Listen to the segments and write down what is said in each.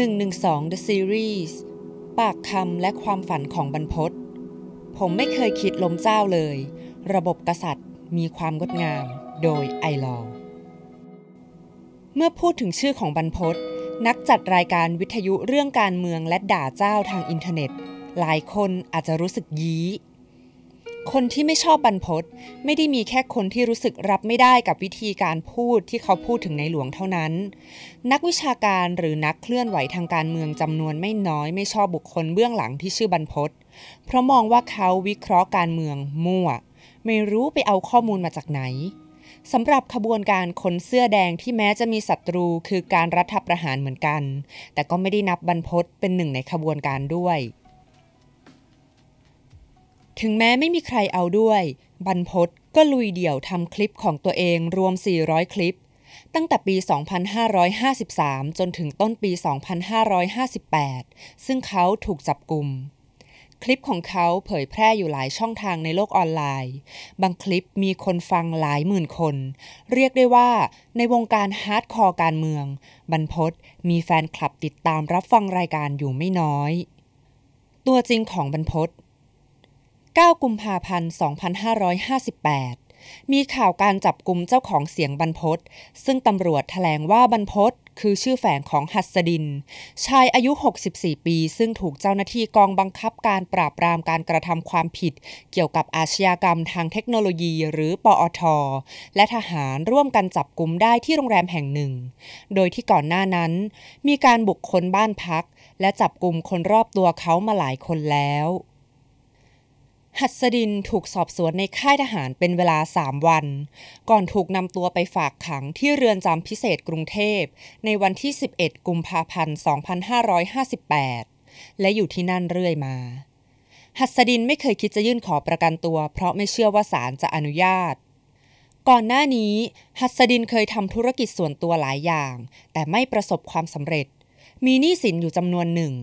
112 The Series ปากคำและความฝันของบรรพศผมไม่เคยคิดล้มเจ้าเลย ระบบกษัตริย์มีความงดงาม โดยไอลอเมื่อพูดถึงชื่อของบรรพศนักจัดรายการวิทยุเรื่องการเมืองและด่าเจ้าทางอินเทอร์เน็ต หลายคนอาจจะรู้สึกยี้คนที่ไม่ชอบบรรพศไม่ได้มีแค่คนที่รู้สึกรับไม่ได้กับวิธีการพูดที่เขาพูดถึงในหลวงเท่านั้น นักวิชาการหรือนักเคลื่อนไหวทางการเมือง จำนวนไม่น้อยไม่ชอบบุคคลเบื้องหลังที่ชื่อบรรพศเพราะมองว่าเขาวิเคราะห์การเมือง มั่ว ไม่รู้ไปเอาข้อมูลมาจากไหนสำหรับขบวนการคนเสื้อแดงที่แม้จะมีศัตรูคือการรัฐประหารเหมือนกัน แต่ก็ไม่ได้นับบรรพศเป็นหนึ่งในขบวนการด้วยถึงแม้ไม่มีใครเอาด้วย บรรพศก็ลุยเดี่ยวทำคลิปของตัวเองรวม 400 คลิป ตั้งแต่ปี 2553 จนถึงต้นปี 2558 ซึ่งเขาถูกจับกลุ่มคลิปของเขาเผยแพร่อยู่หลายช่องทางในโลกออนไลน์ บางคลิปมีคนฟังหลายหมื่นคน เรียกได้ว่าในวงการฮาร์ดคอร์การเมืองบรรพศมีแฟนคลับติดตามรับฟังรายการอยู่ไม่น้อย ตัวจริงของบรรพศ9 กุมภาพันธ์ 2558 มีข่าวการจับกลุ่มเจ้าของเสียงบรรพศซึ่งตำรวจแถลงว่าบรรพศคือชื่อแฝงของหัสดิน ชายอายุ 64 ปี ซึ่งถูกเจ้าหน้าที่กองบังคับการปราบปรามการกระทำความผิด เกี่ยวกับอาชญากรรมทางเทคโนโลยีหรือปอท และทหารร่วมกันจับกลุ่มได้ที่โรงแรมแห่งหนึ่ง โดยที่ก่อนหน้านั้น มีการบุกค้นบ้านพัก และจับกลุ่มคนรอบตัวเขามาหลายคนแล้วหัสดินถูกสอบสวนในค่ายทหารเป็นเวลา 3 วัน ก่อนถูกนำตัวไปฝากขังที่เรือนจำพิเศษกรุงเทพในวันที่ 11 กุมภาพันธ์ 2558 และอยู่ที่นั่นเรื่อยมา หัสดินไม่เคยคิดจะยื่นขอประกันตัว เพราะไม่เชื่อว่าศาลจะอนุญาต ก่อนหน้านี้ หัสดินเคยทำธุรกิจส่วนตัวหลายอย่าง แต่ไม่ประสบความสำเร็จ มีหนี้สินอยู่จำนวนหนึ่ง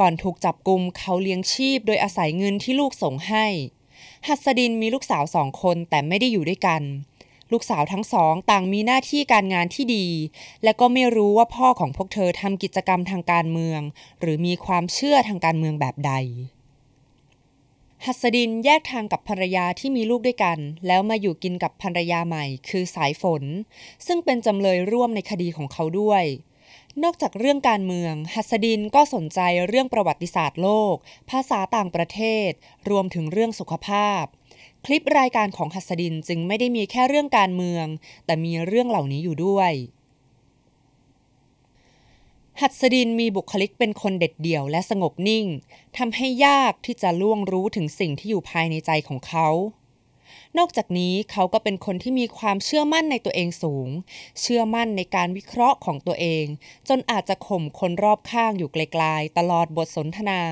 ก่อนถูกจับกลุ่มเขาเลี้ยงชีพ โดยอาศัยเงินที่ลูกส่งให้ หัสดินมีลูกสาวสองคนแต่ไม่ได้อยู่ด้วยกัน ลูกสาวทั้งสองต่างมีหน้าที่การงานที่ดี และก็ไม่รู้ว่าพ่อของพวกเธอทำกิจกรรมทางการเมือง หรือมีความเชื่อทางการเมืองแบบใด หัสดินแยกทางกับภรรยาที่มีลูกด้วยกัน แล้วมาอยู่กินกับภรรยาใหม่คือสายฝน ซึ่งเป็นจำเลยร่วมในคดีของเขาด้วยนอกจากเรื่องการเมือง หัสดินก็สนใจเรื่องประวัติศาสตร์โลก ภาษาต่างประเทศ รวมถึงเรื่องสุขภาพ คลิปรายการของหัสดินจึงไม่ได้มีแค่เรื่องการเมือง แต่มีเรื่องเหล่านี้อยู่ด้วย หัสดินมีบุคลิกเป็นคนเด็ดเดี่ยวและสงบนิ่งทำให้ยากที่จะล่วงรู้ถึงสิ่งที่อยู่ภายในใจของเขานอกจากนี้เขาก็เป็นคนที่มีความเชื่อมั่นในตัวเองสูง เชื่อมั่นในการวิเคราะห์ของตัวเอง จนอาจจะข่มคนรอบข้างอยู่ไกลๆตลอดบทสนทนา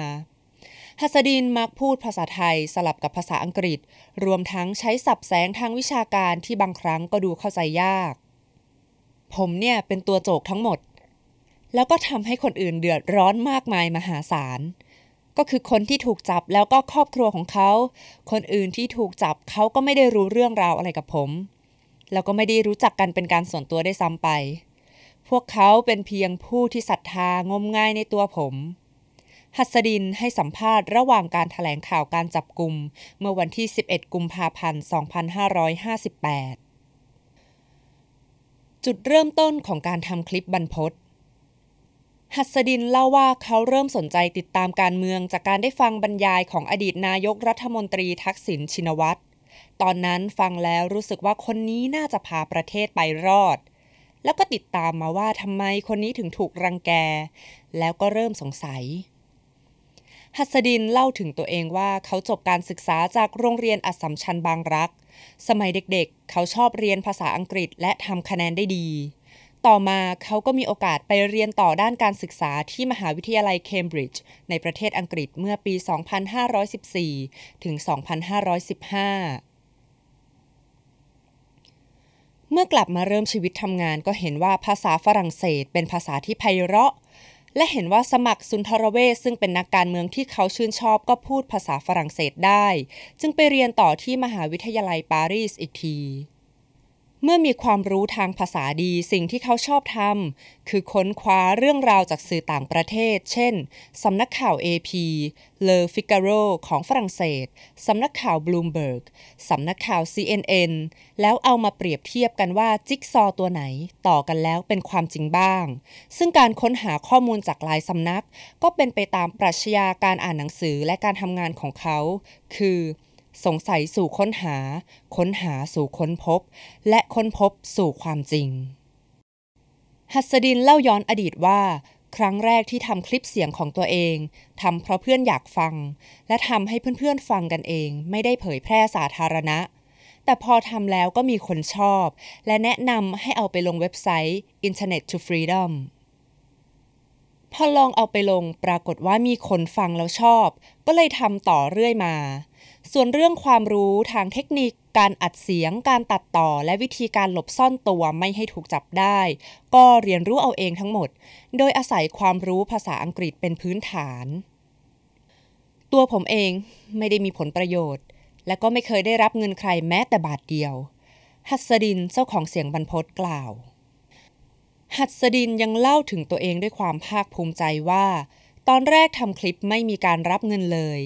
ฮัสดินมักพูดภาษาไทยสลับกับภาษาอังกฤษ รวมทั้งใช้สับแสงทางวิชาการที่บางครั้งก็ดูเข้าใจยาก ผมเนี่ยเป็นตัวโจกทั้งหมด แล้วก็ทำให้คนอื่นเดือดร้อนมากมายมหาศาลก็คือคนที่ถูกจับแล้วก็ครอบครัวของเขา คนอื่นที่ถูกจับเขาก็ไม่ได้รู้เรื่องราวอะไรกับผมแล้วก็ไม่ได้รู้จักกันเป็นการส่วนตัวได้ซ้ำไป พวกเขาเป็นเพียงผู้ที่ศรัทธางมงายในตัวผม หัสดินให้สัมภาษณ์ระหว่างการถแถลงข่าวการจับกลุ่ม เมื่อวันที่ 11 กุมภาพันธ์2558 จุดเริ่มต้นของการทำคลิปบรรพศหัสดินเล่าว่าเขาเริ่มสนใจติดตามการเมืองจากการได้ฟังบรรยายของอดีตนายกรัฐมนตรีทักษิณชินวัตร ตอนนั้นฟังแล้วรู้สึกว่าคนนี้น่าจะพาประเทศไปรอด แล้วก็ติดตามมาว่าทำไมคนนี้ถึงถูกรังแก แล้วก็เริ่มสงสัย หัสดินเล่าถึงตัวเองว่าเขาจบการศึกษาจากโรงเรียนอัสมชัญบางรัก สมัยเด็กๆ เขาชอบเรียนภาษาอังกฤษและทำคะแนนได้ดีต่อมาเขาก็มีโอกาสไปเรียนต่อด้านการศึกษาที่มหาวิทยาลัยเคมบริดจ์ ในประเทศอังกฤษเมื่อปี 2514 ถึง 2515 เมื่อกลับมาเริ่มชีวิตทำงานก็เห็นว่าภาษาฝรั่งเศสเป็นภาษาที่ไพเราะ และเห็นว่าสมัครซุนทรเวชซึ่งเป็นนักการเมืองที่เขาชื่นชอบก็พูดภาษาฝรั่งเศสได้ จึงไปเรียนต่อที่มหาวิทยาลัยปารีสอีกทีเมื่อมีความรู้ทางภาษาดีสิ่งที่เขาชอบทำคือค้นคว้าเรื่องราวจากสื่อต่างประเทศ เช่นสำนักข่าว AP Le Figaro ของฝรั่งเศสสำนักข่าว Bloomberg สำนักข่าว CNN แล้วเอามาเปรียบเทียบกันว่าจิ๊กซอตัวไหน ต่อกันแล้วเป็นความจริงบ้าง ซึ่งการค้นหาข้อมูลจากหลายสำนักก็เป็นไปตามปรัชญาการอ่านหนังสือและการทำงานของเขา คือสงสัยสู่ค้นหา ค้นหาสู่ค้นพบ และค้นพบสู่ความจริง หัสดินเล่าย้อนอดีตว่า ครั้งแรกที่ทำคลิปเสียงของตัวเองทำเพราะเพื่อนอยากฟัง และทำให้เพื่อนๆฟังกันเอง ไม่ได้เผยแพร่สาธารณะ แต่พอทำแล้วก็มีคนชอบ และแนะนำให้เอาไปลงเว็บไซต์ Internet to Freedom พอลองเอาไปลงปรากฏว่ามีคนฟังแล้วชอบ ก็เลยทำต่อเรื่อยมา ส่วนเรื่องความรู้ทางเทคนิคการอัดเสียงการตัดต่อ และวิธีการหลบซ่อนตัวไม่ให้ถูกจับได้ ก็เรียนรู้เอาเองทั้งหมด โดยอาศัยความรู้ภาษาอังกฤษเป็นพื้นฐาน ตัวผมเองไม่ได้มีผลประโยชน์ และก็ไม่เคยได้รับเงินใครแม้แต่บาทเดียว หัสดินเจ้าของเสียงบรรพศกล่าวหัสดินยังเล่าถึงตัวเอง ด้วยความภาคภูมิใจว่า ตอนแรกทำคลิปไม่มีการรับเงินเลย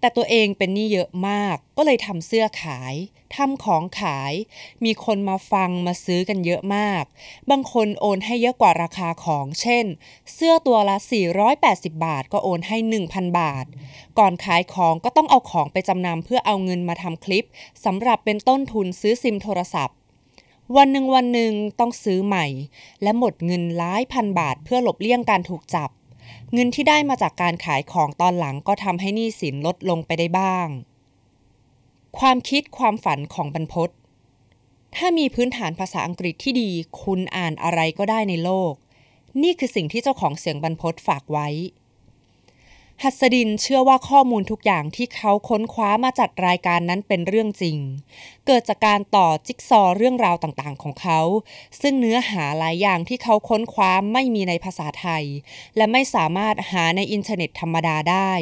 แต่ตัวเองเป็นหนี้เยอะมาก ก็เลยทำเสื้อขายทำของขาย มีคนมาฟังมาซื้อกันเยอะมาก บางคนโอนให้เยอะกว่าราคาของ เช่น เสื้อตัวละ 480 บาทก็โอนให้ 1,000 บาท ก่อนขายของก็ต้องเอาของไปจำนำเพื่อเอาเงินมาทำคลิปสำหรับเป็นต้นทุนซื้อซิมโทรศัพท์วันหนึ่งวันหนึ่งต้องซื้อใหม่ และหมดเงินหลายพันบาทเพื่อหลบเลี่ยงการถูกจับ เงินที่ได้มาจากการขายของตอนหลังก็ทำให้หนี้สินลดลงไปได้บ้าง ความคิดความฝันของบรรพศถ้ามีพื้นฐานภาษาอังกฤษที่ดี คุณอ่านอะไรก็ได้ในโลก นี่คือสิ่งที่เจ้าของเสียงบรรพศฝากไว้หัสดินเชื่อว่าข้อมูลทุกอย่างที่เขาค้นคว้ามาจัดรายการนั้นเป็นเรื่องจริง เกิดจากการต่อจิ๊กซอเรื่องราวต่างๆ ของเขา ซึ่งเนื้อหาหลายอย่างที่เขาค้นคว้าไม่มีในภาษาไทย และไม่สามารถหาในอินเทอร์เน็ตธรรมดาได้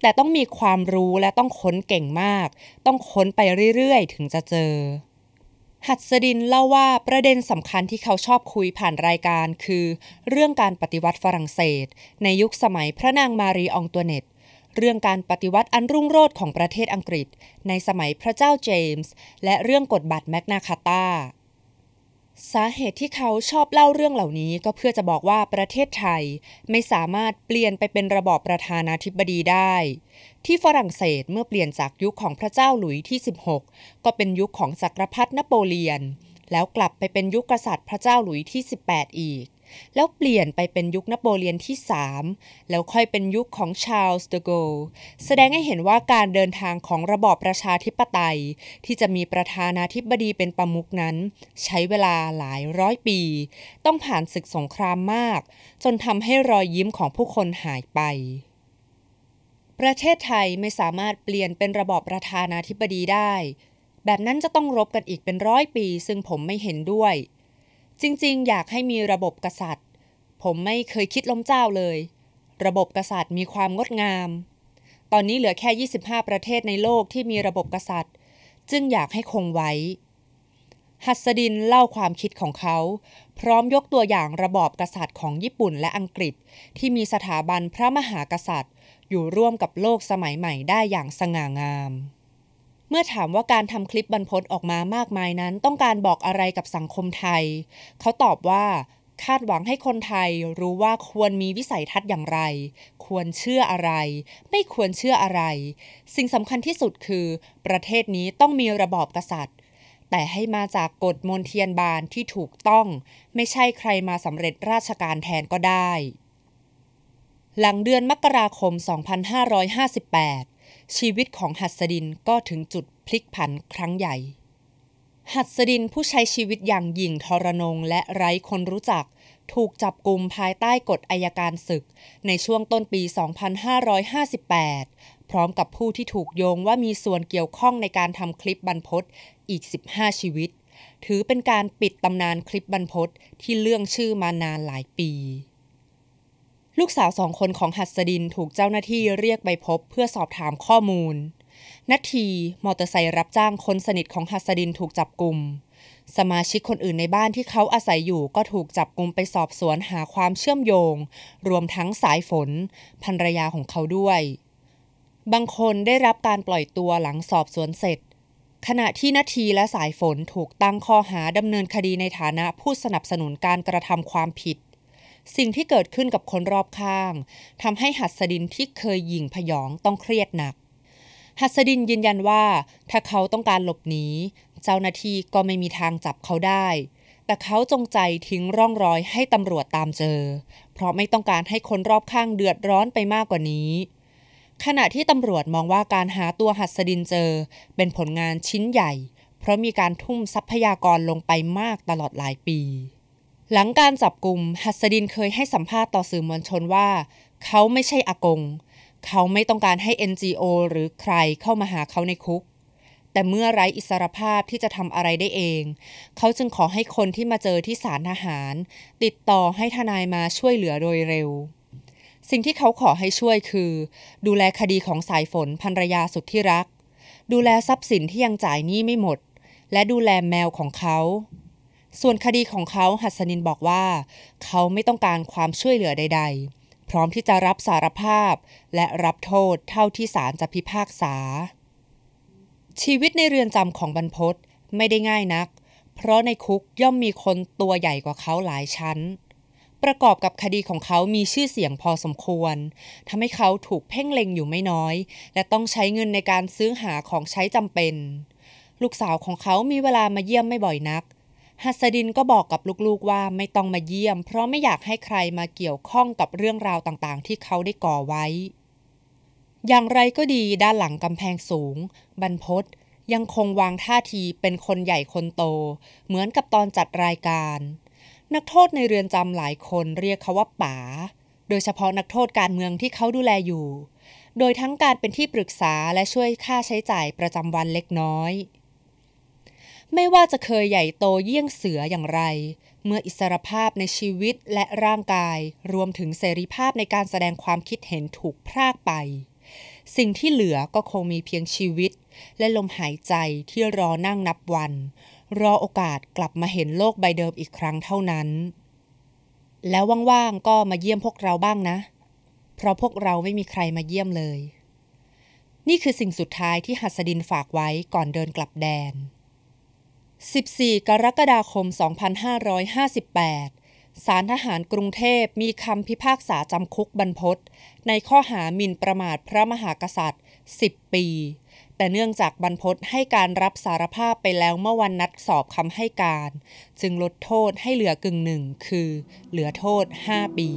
แต่ต้องมีความรู้และต้องค้นเก่งมาก ต้องค้นไปเรื่อยๆ ถึงจะเจอหัดสดินเล่าว่าประเด็นสำคัญที่เขาชอบคุยผ่านรายการคือเรื่องการปฏิวัติฝรั่งเศสในยุคสมัยพระนางมารีองตัวเนตเรื่องการปฏิวัติอันรุ่งโรจน์ของประเทศอังกฤษในสมัยพระเจ้าเจมส์และเรื่องกฎบัตรแมกนาคาตาสาเหตุที่เขาชอบเล่าเรื่องเหล่านี้ก็เพื่อจะบอกว่าประเทศไทยไม่สามารถเปลี่ยนไปเป็นระบอบประธานาธิบดีได้ ที่ฝรั่งเศสเมื่อเปลี่ยนจากยุคของพระเจ้าหลุยที่ 16 ก็เป็นยุคของจักรพรรดินโปเลียน แล้วกลับไปเป็นยุคกษัตริย์พระเจ้าหลุยที่ 18 อีกแล้วเปลี่ยนไปเป็นยุคนโปเลียนที่ 3 แล้วค่อยเป็นยุคของชาลส์เดอโกลแสดงให้เห็นว่าการเดินทางของระบอบประชาธิปไตยที่จะมีประธานาธิบดีเป็นประมุขนั้น ใช้เวลาหลายร้อยปี ต้องผ่านศึกสงครามมาก จนทำให้รอยยิ้มของผู้คนหายไป ประเทศไทยไม่สามารถเปลี่ยนเป็นระบอบประธานาธิบดีได้ แบบนั้นจะต้องรบกันอีกเป็นร้อยปี ซึ่งผมไม่เห็นด้วยจริงๆ อยากให้มีระบบกษัตริย์ ผมไม่เคยคิดล้มเจ้าเลย ระบบกษัตริย์มีความงดงาม ตอนนี้เหลือแค่ 25 ประเทศในโลกที่มีระบบกษัตริย์ จึงอยากให้คงไว้ หัสดินเล่าความคิดของเขา พร้อมยกตัวอย่างระบอบกษัตริย์ของญี่ปุ่นและอังกฤษ ที่มีสถาบันพระมหากษัตริย์ อยู่ร่วมกับโลกสมัยใหม่ได้อย่างสง่างามเมื่อถามว่าการทำคลิปบรรพศออกมามากมายนั้น ต้องการบอกอะไรกับสังคมไทย เขาตอบว่า คาดหวังให้คนไทยรู้ว่าควรมีวิสัยทัศน์อย่างไร ควรเชื่ออะไร ไม่ควรเชื่ออะไร สิ่งสำคัญที่สุดคือ ประเทศนี้ต้องมีระบอบกษัตริย์ แต่ให้มาจากกฎมนเทียนบานที่ถูกต้อง ไม่ใช่ใครมาสำเร็จราชการแทนก็ได้ หลังเดือนมกราคม 2558ชีวิตของหัสดินก็ถึงจุดพลิกผันครั้งใหญ่ หัสดินผู้ใช้ชีวิตอย่างหยิ่งทรนง และไร้คนรู้จัก ถูกจับกลุ่มภายใต้กฎอายการศึก ในช่วงต้นปี 2558 พร้อมกับผู้ที่ถูกโยงว่ามีส่วนเกี่ยวข้องในการทำคลิปบรรพศอีก 15 ชีวิต ถือเป็นการปิดตำนานคลิปบรรพศที่เลื่องชื่อมานานหลายปีลูกสาวสองคนของหัสดินถูกเจ้าหน้าที่เรียกไปพบเพื่อสอบถามข้อมูลนาทีมอเตอร์ไซค์รับจ้างคนสนิทของหัสดินถูกจับกลุ่ม สมาชิกคนอื่นในบ้านที่เขาอาศัยอยู่ก็ถูกจับกลุ่มไปสอบสวนหาความเชื่อมโยง รวมทั้งสายฝนภรรยาของเขาด้วย บางคนได้รับการปล่อยตัวหลังสอบสวนเสร็จ ขณะที่นาทีและสายฝนถูกตั้งข้อหาดำเนินคดีในฐานะผู้สนับสนุนการกระทำความผิดสิ่งที่เกิดขึ้นกับคนรอบข้างทำให้หัสดินที่เคยหยิงพยองต้องเครียดหนัก หัสดินยืนยันว่าถ้าเขาต้องการหลบหนีเจ้าหน้าที่ก็ไม่มีทางจับเขาได้ แต่เขาจงใจทิ้งร่องรอย ให้ตำรวจตามเจอ เพราะไม่ต้องการให้คนรอบข้างเดือดร้อนไปมากกว่านี้ ขณะที่ตำรวจมองว่าการหาตัวหัสดินเจอเป็นผลงานชิ้นใหญ่ เพราะมีการทุ่มทรัพยากรลงไปมากตลอดหลายปีหลังการจับกลุ่ม หัสดินเคยให้สัมภาษณ์ต่อสื่อมวลชนว่า เขาไม่ใช่อากง เขาไม่ต้องการให้ NGO หรือใครเข้ามาหาเขาในคุก แต่เมื่อไร้อิสรภาพที่จะทำอะไรได้เอง เขาจึงขอให้คนที่มาเจอที่ศาลทหาร ติดต่อให้ทนายมาช่วยเหลือโดยเร็ว สิ่งที่เขาขอให้ช่วยคือ ดูแลคดีของสายฝนภรรยาสุดที่รัก ดูแลทรัพย์สินที่ยังจ่ายหนี้ไม่หมด และดูแลแมวของเขาส่วนคดีของเขาหัสนินบอกว่า เขาไม่ต้องการความช่วยเหลือใดๆ พร้อมที่จะรับสารภาพและรับโทษเท่าที่ศาลจะพิพากษา ชีวิตในเรือนจำของบรรพศไม่ได้ง่ายนัก เพราะในคุกย่อมมีคนตัวใหญ่กว่าเขาหลายชั้น ประกอบกับคดีของเขามีชื่อเสียงพอสมควรทำให้เขาถูกเพ่งเล็งอยู่ไม่น้อย และต้องใช้เงินในการซื้อหาของใช้จำเป็น ลูกสาวของเขามีเวลามาเยี่ยมไม่บ่อยนักฮัสดินก็บอกกับลูกๆว่าไม่ต้องมาเยี่ยม เพราะไม่อยากให้ใครมาเกี่ยวข้องกับเรื่องราวต่างๆ ที่เขาได้ก่อไว้ อย่างไรก็ดีด้านหลังกำแพงสูง บรรพศยังคงวางท่าทีเป็นคนใหญ่คนโต เหมือนกับตอนจัดรายการ นักโทษในเรือนจำหลายคนเรียกเขาว่าป๋าโดยเฉพาะนักโทษการเมืองที่เขาดูแลอยู่ โดยทั้งการเป็นที่ปรึกษาและช่วยค่าใช้จ่ายประจำวันเล็กน้อยไม่ว่าจะเคยใหญ่โตเยี่ยงเสืออย่างไร เมื่ออิสรภาพในชีวิตและร่างกาย รวมถึงเสรีภาพในการแสดงความคิดเห็นถูกพรากไป สิ่งที่เหลือก็คงมีเพียงชีวิต และลมหายใจที่รอนั่งนับวัน รอโอกาสกลับมาเห็นโลกใบเดิมอีกครั้งเท่านั้น แล้วว่างๆก็มาเยี่ยมพวกเราบ้างนะ เพราะพวกเราไม่มีใครมาเยี่ยมเลย นี่คือสิ่งสุดท้ายที่หัสดินฝากไว้ก่อนเดินกลับแดน14 กรกฎาคม 2558 สารทหารกรุงเทพมีคำพิพากษาจำคุกบรรพศในข้อหาหมิ่นประมาทพระมหากษัตริย์ 10 ปี แต่เนื่องจากบรรพศให้การรับสารภาพไปแล้วเมื่อวันนัดสอบคำให้การ จึงลดโทษให้เหลือกึ่งหนึ่ง คือเหลือโทษ 5 ปี